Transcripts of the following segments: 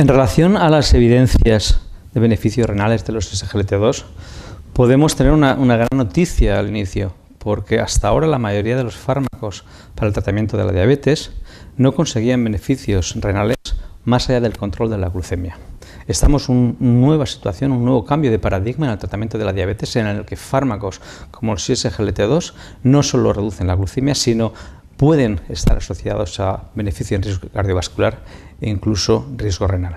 En relación a las evidencias de beneficios renales de los SGLT2, podemos tener una, gran noticia al inicio, porque hasta ahora la mayoría de los fármacos para el tratamiento de la diabetes no conseguían beneficios renales más allá del control de la glucemia. Estamos en una nueva situación, un nuevo cambio de paradigma en el tratamiento de la diabetes en el que fármacos como el sglt 2 no solo reducen la glucemia, sino pueden estar asociados a beneficio en riesgo cardiovascular e incluso riesgo renal.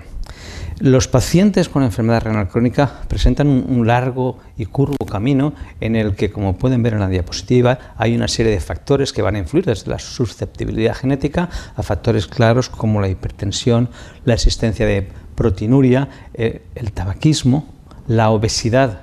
Los pacientes con enfermedad renal crónica presentan un, largo y curvo camino en el que, como pueden ver en la diapositiva, hay una serie de factores que van a influir desde la susceptibilidad genética a factores claros como la hipertensión, la existencia de proteinuria, eh, el tabaquismo, la obesidad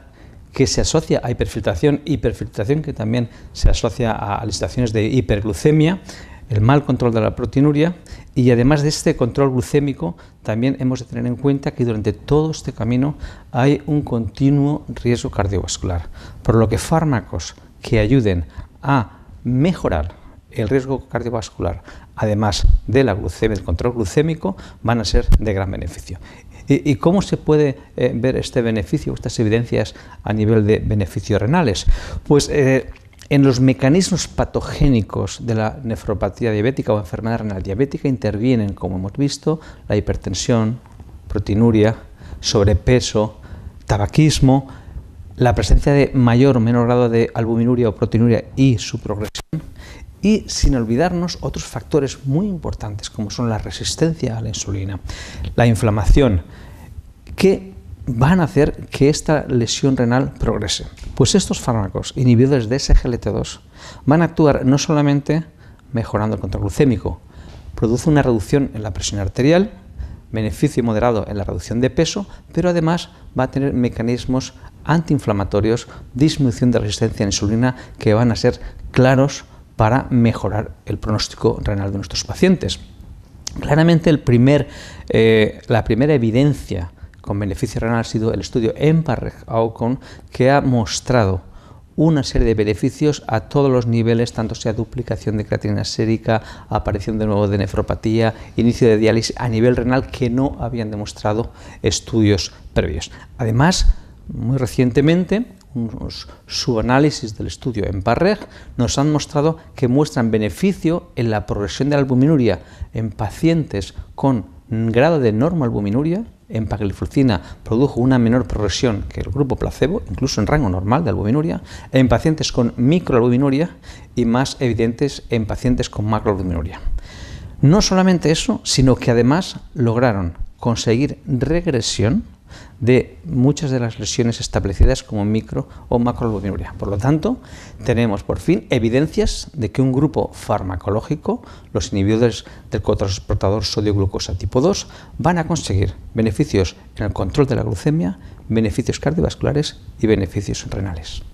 que se asocia a hiperfiltración, hiperfiltración que también se asocia a licitaciones de hiperglucemia, el mal control de la proteinuria y además de este control glucémico también hemos de tener en cuenta que durante todo este camino hay un continuo riesgo cardiovascular, por lo que fármacos que ayuden a mejorar el riesgo cardiovascular, además de la del control glucémico, van a ser de gran beneficio. ¿Y, cómo se puede eh, ver este beneficio, estas evidencias a nivel de beneficios renales? Pues eh, en los mecanismos patogénicos de la nefropatía diabética o enfermedad renal diabética intervienen, como hemos visto, la hipertensión, proteinuria, sobrepeso, tabaquismo, la presencia de mayor o menor grado de albuminuria o proteinuria y su progresión y sin olvidarnos otros factores muy importantes como son la resistencia a la insulina, la inflamación, que van a hacer que esta lesión renal progrese. Pues estos fármacos inhibidores de SGLT2 van a actuar no solamente mejorando el control glucémico, produce una reducción en la presión arterial, beneficio moderado en la reducción de peso, pero además va a tener mecanismos antiinflamatorios, disminución de resistencia a la insulina que van a ser claros para mejorar el pronóstico renal de nuestros pacientes. Claramente eh, la primera evidencia con beneficio renal ha sido el estudio en Aucon que ha mostrado una serie de beneficios a todos los niveles, tanto sea duplicación de creatina sérica, aparición de nuevo de nefropatía, inicio de diálisis a nivel renal que no habían demostrado estudios previos. Además, muy recientemente su análisis del estudio en Parreg nos han mostrado que muestran beneficio en la progresión de la albuminuria en pacientes con grado de albuminuria, en Paglifulcina produjo una menor progresión que el grupo placebo, incluso en rango normal de albuminuria, en pacientes con microalbuminuria y más evidentes en pacientes con macroalbuminuria. No solamente eso, sino que además lograron conseguir regresión de muchas de las lesiones establecidas como micro o macroalbuminuria. Por lo tanto, tenemos por fin evidencias de que un grupo farmacológico, los inhibidores del cotransportador sodio-glucosa tipo 2, van a conseguir beneficios en el control de la glucemia, beneficios cardiovasculares y beneficios renales.